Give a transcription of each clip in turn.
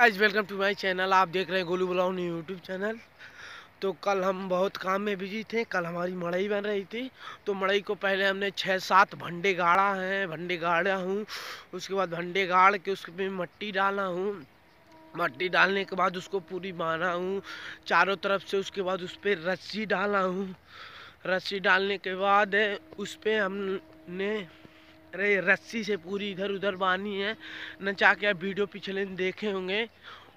guys welcome to my channel आप देख रहे हैं गोलू बुलाउनी यूट्यूब चैनल तो कल हम बहुत काम में बिजी थे कल हमारी मड़ई बन रही थी तो मड़ई को पहले हमने छः सात भंडे गाड़ा है भंडे गाड़ा हूँ उसके बाद भंडे गाड़ के उसमें मट्टी डाला हूँ मट्टी डालने के बाद उसको पूरी बांधा हूँ चारों तरफ से उसके बाद उस पर रस्सी डाला हूँ रस्सी डालने के बाद उस पर हमने अरे रस्सी से पूरी इधर उधर बानी है नचा के आप वीडियो पिछले दिन देखे होंगे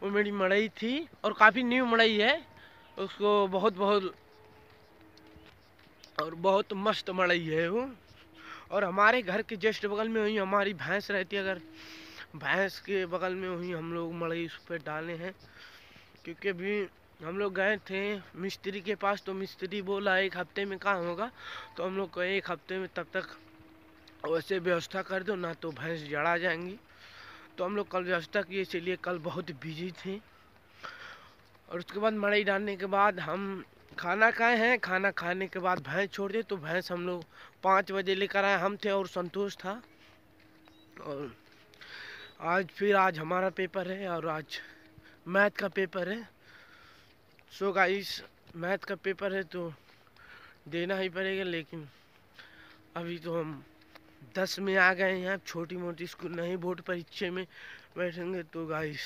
वो मेरी मड़ई थी और काफ़ी न्यू मड़ई है उसको बहुत बहुत और बहुत मस्त मड़ई है वो और हमारे घर के जस्ट बगल में वहीं हमारी भैंस रहती है अगर भैंस के बगल में वहीं हम लोग मड़ई उस पर डाले हैं क्योंकि अभी हम लोग गए थे मिस्त्री के पास तो मिस्त्री बोला एक हफ्ते में कहाँ होगा तो हम लोग को एक हफ्ते में तब तक वैसे व्यवस्था कर दो ना तो भैंस जड़ा जाएंगी तो हम लोग कल व्यवस्था किए इसलिए कल बहुत बिजी थे और उसके बाद मड़ई डालने के बाद हम खाना खाए हैं खाना खाने के बाद भैंस छोड़ दे तो भैंस हम लोग पाँच बजे लेकर आए हम थे और संतोष था और आज फिर आज हमारा पेपर है और आज मैथ का पेपर है सो गाइस मैथ का पेपर है तो देना ही पड़ेगा लेकिन अभी तो हम दस में आ गए हैं आप छोटी मोटी स्कूल नहीं बोर्ड परीक्षे में बैठेंगे तो गाइस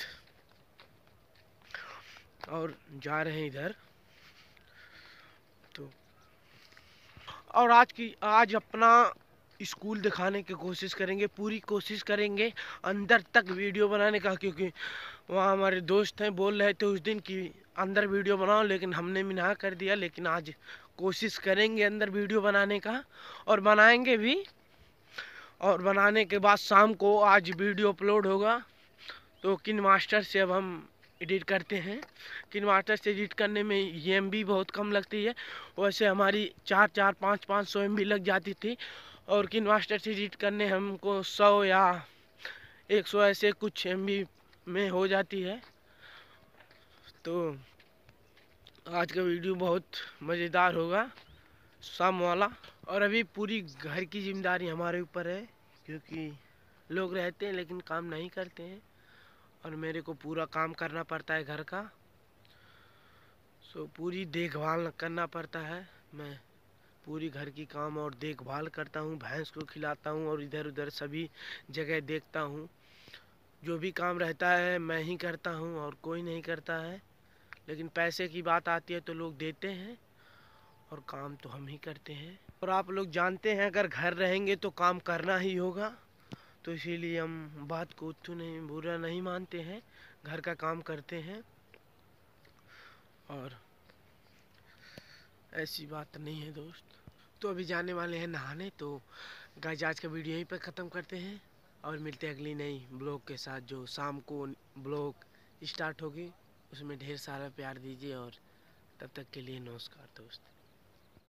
और जा रहे हैं इधर तो और आज की आज अपना स्कूल दिखाने की कोशिश करेंगे पूरी कोशिश करेंगे अंदर तक वीडियो बनाने का क्योंकि वहाँ हमारे दोस्त हैं बोल रहे थे उस दिन कि अंदर वीडियो बनाओ लेकिन हमने मना कर दिया लेकिन आज कोशिश करेंगे अंदर वीडियो बनाने का और बनाएंगे भी और बनाने के बाद शाम को आज वीडियो अपलोड होगा तो किन मास्टर से अब हम एडिट करते हैं किन मास्टर से एडिट करने में ये एम बहुत कम लगती है वैसे हमारी चार चार पाँच पाँच सौ एम लग जाती थी और किन मास्टर से एडिट करने हमको सौ या एक सौ ऐसे कुछ एम में हो जाती है तो आज का वीडियो बहुत मज़ेदार होगा शाम वाला और अभी पूरी घर की जिम्मेदारी हमारे ऊपर है क्योंकि लोग रहते हैं लेकिन काम नहीं करते हैं और मेरे को पूरा काम करना पड़ता है घर का सो पूरी देखभाल करना पड़ता है मैं पूरी घर की काम और देखभाल करता हूँ भैंस को खिलाता हूँ और इधर उधर सभी जगह देखता हूँ जो भी काम रहता है मैं ही करता हूँ और कोई नहीं करता है लेकिन पैसे की बात आती है तो लोग देते हैं और काम तो हम ही करते हैं और आप लोग जानते हैं अगर घर रहेंगे तो काम करना ही होगा तो इसीलिए हम बात को उतू नहीं बुरा नहीं मानते हैं घर का काम करते हैं और ऐसी बात नहीं है दोस्त तो अभी जाने वाले हैं नहाने तो गाइज आज का वीडियो यहीं पर ख़त्म करते हैं और मिलते हैं अगली नई ब्लॉग के साथ जो शाम को ब्लॉग स्टार्ट होगी उसमें ढेर सारा प्यार दीजिए और तब तक के लिए नमस्कार दोस्त